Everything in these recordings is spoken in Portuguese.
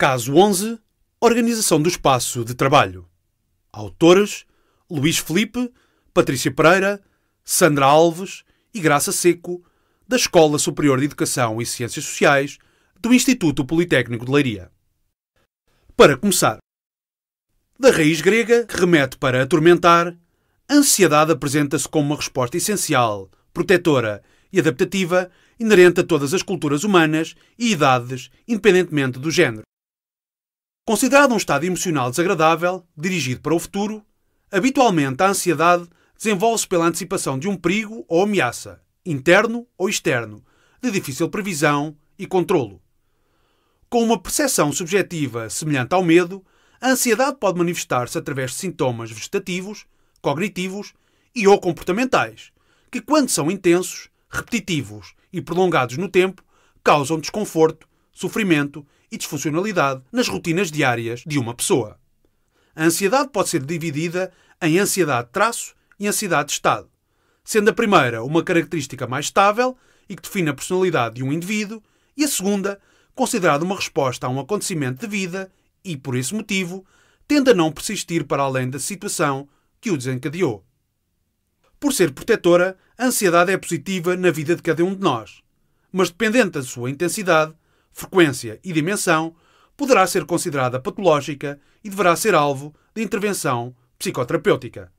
Caso 11 Organização do espaço de trabalho. Autores: Luís Felipe, Patrícia Pereira, Sandra Alves e Graça Seco, da Escola Superior de Educação e Ciências Sociais do Instituto Politécnico de Leiria. Para começar, da raiz grega que remete para atormentar, a ansiedade apresenta-se como uma resposta essencial, protetora e adaptativa inerente a todas as culturas humanas e idades, independentemente do género. Considerado um estado emocional desagradável, dirigido para o futuro, habitualmente a ansiedade desenvolve-se pela antecipação de um perigo ou ameaça, interno ou externo, de difícil previsão e controlo. Com uma percepção subjetiva semelhante ao medo, a ansiedade pode manifestar-se através de sintomas vegetativos, cognitivos e ou comportamentais, que, quando são intensos, repetitivos e prolongados no tempo, causam desconforto sofrimento e disfuncionalidade nas rotinas diárias de uma pessoa. A ansiedade pode ser dividida em ansiedade de traço e ansiedade de estado, sendo a primeira uma característica mais estável e que define a personalidade de um indivíduo, e a segunda, considerada uma resposta a um acontecimento de vida e, por esse motivo, tende a não persistir para além da situação que o desencadeou. Por ser protetora, a ansiedade é positiva na vida de cada um de nós, mas dependente da sua intensidade, frequência e dimensão, poderá ser considerada patológica e deverá ser alvo de intervenção psicoterapêutica.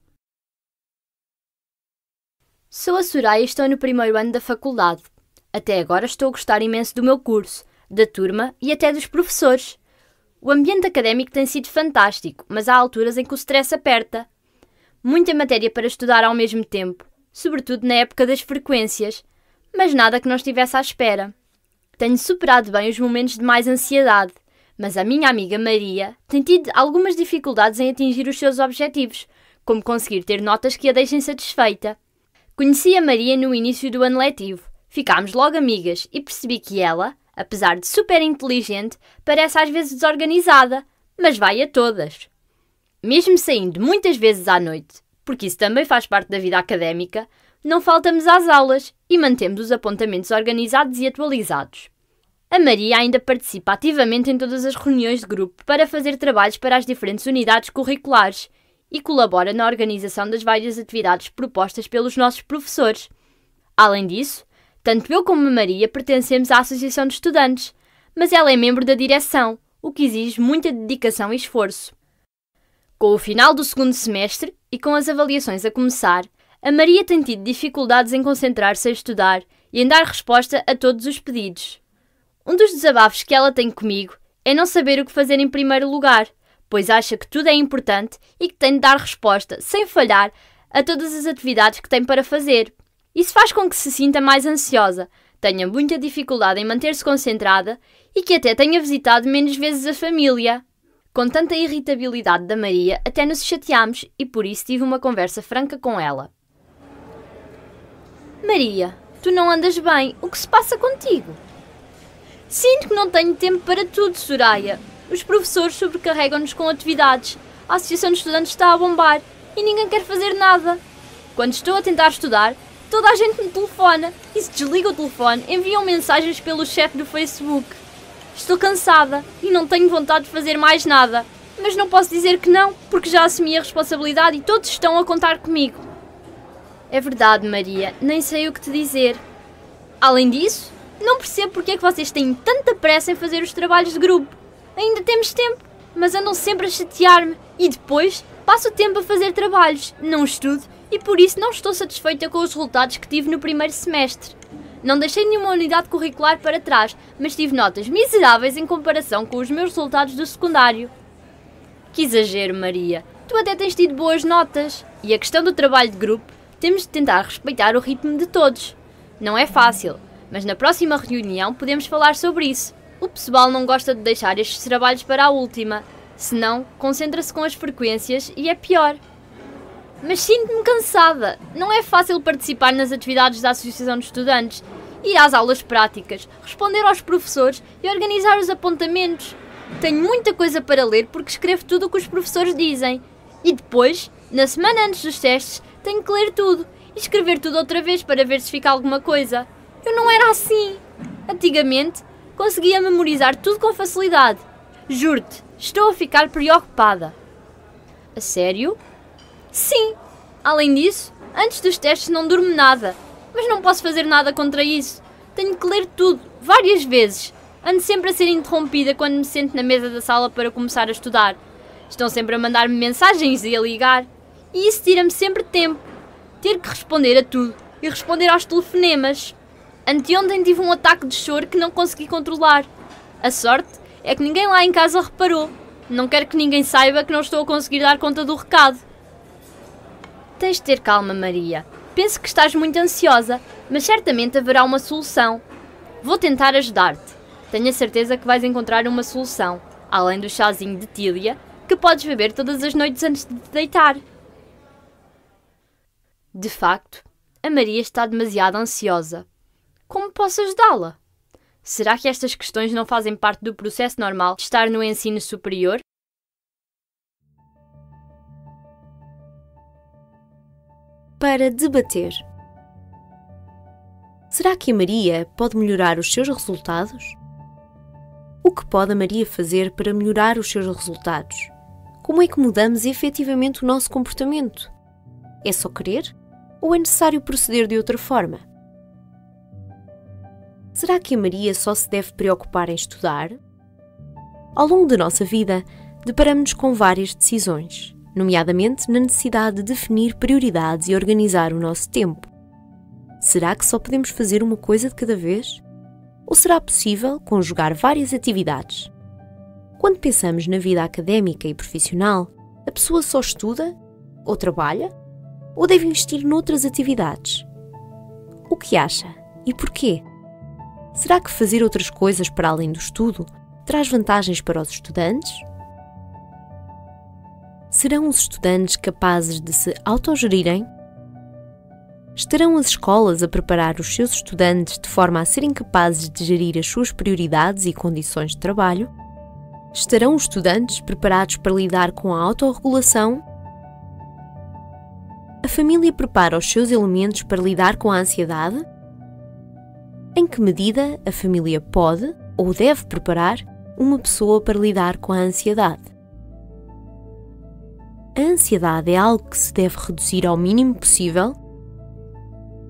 Sou a Soraya e estou no primeiro ano da faculdade. Até agora estou a gostar imenso do meu curso, da turma e até dos professores. O ambiente académico tem sido fantástico, mas há alturas em que o stress aperta. Muita matéria para estudar ao mesmo tempo, sobretudo na época das frequências, mas nada que não estivesse à espera. Tenho superado bem os momentos de mais ansiedade, mas a minha amiga Maria tem tido algumas dificuldades em atingir os seus objetivos, como conseguir ter notas que a deixem satisfeita. Conheci a Maria no início do ano letivo, ficámos logo amigas e percebi que ela, apesar de super inteligente, parece às vezes desorganizada, mas vai a todas. Mesmo saindo muitas vezes à noite, porque isso também faz parte da vida académica, não faltamos às aulas e mantemos os apontamentos organizados e atualizados. A Maria ainda participa ativamente em todas as reuniões de grupo para fazer trabalhos para as diferentes unidades curriculares e colabora na organização das várias atividades propostas pelos nossos professores. Além disso, tanto eu como a Maria pertencemos à Associação de Estudantes, mas ela é membro da direção, o que exige muita dedicação e esforço. Com o final do segundo semestre e com as avaliações a começar, a Maria tem tido dificuldades em concentrar-se a estudar e em dar resposta a todos os pedidos. Um dos desabafos que ela tem comigo é não saber o que fazer em primeiro lugar, pois acha que tudo é importante e que tem de dar resposta, sem falhar, a todas as atividades que tem para fazer. Isso faz com que se sinta mais ansiosa, tenha muita dificuldade em manter-se concentrada e que até tenha visitado menos vezes a família. Com tanta irritabilidade da Maria, até nos chateámos e por isso tive uma conversa franca com ela. Maria, tu não andas bem, o que se passa contigo? Sinto que não tenho tempo para tudo, Soraya. Os professores sobrecarregam-nos com atividades. A Associação de Estudantes está a bombar e ninguém quer fazer nada. Quando estou a tentar estudar, toda a gente me telefona e se desliga o telefone, enviam mensagens pelo chefe do Facebook. Estou cansada e não tenho vontade de fazer mais nada, mas não posso dizer que não, porque já assumi a responsabilidade e todos estão a contar comigo. É verdade, Maria, nem sei o que te dizer. Além disso, não percebo porque é que vocês têm tanta pressa em fazer os trabalhos de grupo. Ainda temos tempo, mas andam sempre a chatear-me e depois passo o tempo a fazer trabalhos, não estudo e por isso não estou satisfeita com os resultados que tive no primeiro semestre. Não deixei nenhuma unidade curricular para trás, mas tive notas miseráveis em comparação com os meus resultados do secundário. Que exagero, Maria. Tu até tens tido boas notas. E a questão do trabalho de grupo, temos de tentar respeitar o ritmo de todos. Não é fácil, mas na próxima reunião podemos falar sobre isso. O pessoal não gosta de deixar estes trabalhos para a última, senão concentra-se com as frequências e é pior. Mas sinto-me cansada. Não é fácil participar nas atividades da Associação de Estudantes, ir às aulas práticas, responder aos professores e organizar os apontamentos. Tenho muita coisa para ler porque escrevo tudo o que os professores dizem. E depois, na semana antes dos testes, tenho que ler tudo e escrever tudo outra vez para ver se fica alguma coisa. Eu não era assim. Antigamente, conseguia memorizar tudo com facilidade. Juro-te, estou a ficar preocupada. A sério? Sim. Além disso, antes dos testes não durmo nada. Mas não posso fazer nada contra isso. Tenho que ler tudo, várias vezes. Ando sempre a ser interrompida quando me sento na mesa da sala para começar a estudar. Estão sempre a mandar-me mensagens e a ligar. E isso tira-me sempre tempo. Ter que responder a tudo e responder aos telefonemas. Anteontem tive um ataque de choro que não consegui controlar. A sorte é que ninguém lá em casa reparou. Não quero que ninguém saiba que não estou a conseguir dar conta do recado. Tens de ter calma, Maria. Penso que estás muito ansiosa, mas certamente haverá uma solução. Vou tentar ajudar-te. Tenho a certeza que vais encontrar uma solução, além do chazinho de tília, que podes beber todas as noites antes de te deitar. De facto, a Maria está demasiado ansiosa. Como posso ajudá-la? Será que estas questões não fazem parte do processo normal de estar no ensino superior? Para debater. Será que a Maria pode melhorar os seus resultados? O que pode a Maria fazer para melhorar os seus resultados? Como é que mudamos efetivamente o nosso comportamento? É só querer? Ou é necessário proceder de outra forma? Será que a Maria só se deve preocupar em estudar? Ao longo da nossa vida, deparamos-nos com várias decisões, nomeadamente na necessidade de definir prioridades e organizar o nosso tempo. Será que só podemos fazer uma coisa de cada vez? Ou será possível conjugar várias atividades? Quando pensamos na vida académica e profissional, a pessoa só estuda ou trabalha ou deve investir noutras atividades? O que acha e porquê? Será que fazer outras coisas para além do estudo traz vantagens para os estudantes? Serão os estudantes capazes de se autogerirem? Estarão as escolas a preparar os seus estudantes de forma a serem capazes de gerir as suas prioridades e condições de trabalho? Estarão os estudantes preparados para lidar com a autorregulação? A família prepara os seus elementos para lidar com a ansiedade? Em que medida a família pode ou deve preparar uma pessoa para lidar com a ansiedade? A ansiedade é algo que se deve reduzir ao mínimo possível?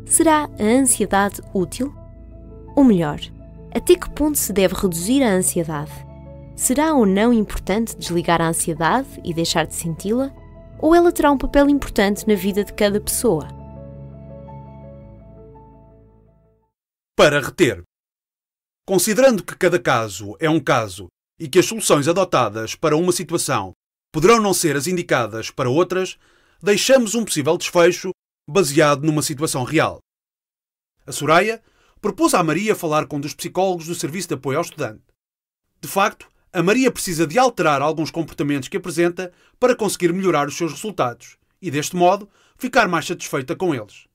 Será a ansiedade útil? Ou melhor, até que ponto se deve reduzir a ansiedade? Será ou não importante desligar a ansiedade e deixar de senti-la? Ou ela terá um papel importante na vida de cada pessoa? para reter. Considerando que cada caso é um caso e que as soluções adotadas para uma situação poderão não ser as indicadas para outras, deixamos um possível desfecho baseado numa situação real. A Soraya propôs à Maria falar com um dos psicólogos do Serviço de Apoio ao Estudante. De facto, a Maria precisa de alterar alguns comportamentos que apresenta para conseguir melhorar os seus resultados e, deste modo, ficar mais satisfeita com eles.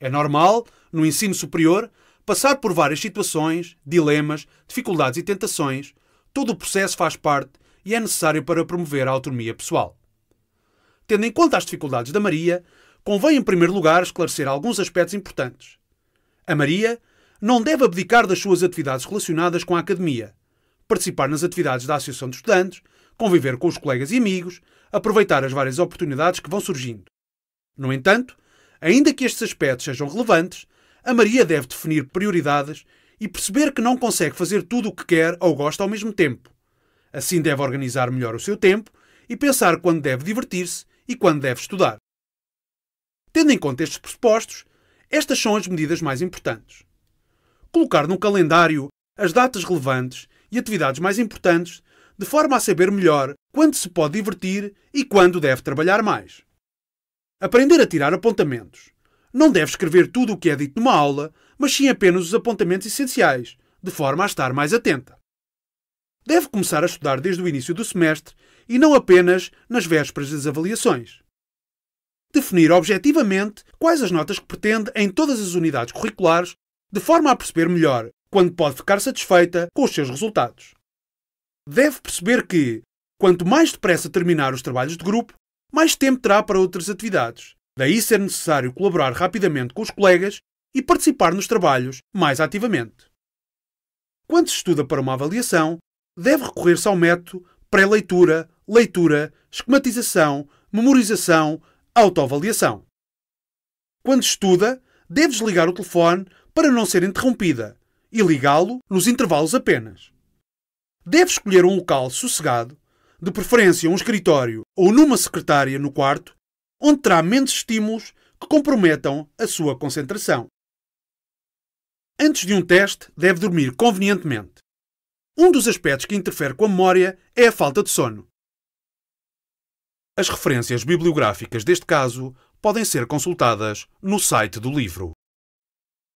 É normal, no ensino superior, Passar por várias situações, dilemas, dificuldades e tentações, todo o processo faz parte e é necessário para promover a autonomia pessoal. Tendo em conta as dificuldades da Maria, convém em primeiro lugar esclarecer alguns aspectos importantes. A Maria não deve abdicar das suas atividades relacionadas com a academia, participar nas atividades da Associação de Estudantes, conviver com os colegas e amigos, aproveitar as várias oportunidades que vão surgindo. No entanto, ainda que estes aspectos sejam relevantes, a Maria deve definir prioridades e perceber que não consegue fazer tudo o que quer ou gosta ao mesmo tempo. Assim deve organizar melhor o seu tempo e pensar quando deve divertir-se e quando deve estudar. Tendo em conta estes pressupostos, estas são as medidas mais importantes. Colocar num calendário as datas relevantes e atividades mais importantes, de forma a saber melhor quando se pode divertir e quando deve trabalhar mais. Aprender a tirar apontamentos não deve escrever tudo o que é dito numa aula, mas sim apenas os apontamentos essenciais, de forma a estar mais atenta. Deve começar a estudar desde o início do semestre e não apenas nas vésperas das avaliações. Definir objetivamente quais as notas que pretende em todas as unidades curriculares, de forma a perceber melhor quando pode ficar satisfeita com os seus resultados. Deve perceber que, quanto mais depressa terminar os trabalhos de grupo, mais tempo terá para outras atividades, Daí ser necessário colaborar rapidamente com os colegas e participar nos trabalhos mais ativamente. Quando se estuda para uma avaliação, deve recorrer-se ao método pré-leitura, leitura, esquematização, memorização, autoavaliação. Quando estuda, deve desligar o telefone para não ser interrompida e ligá-lo nos intervalos apenas. Deve escolher um local sossegado, de preferência um escritório ou numa secretária no quarto, onde terá menos estímulos que comprometam a sua concentração. Antes de um teste, deve dormir convenientemente. Um dos aspectos que interfere com a memória é a falta de sono. As referências bibliográficas deste caso podem ser consultadas no site do livro.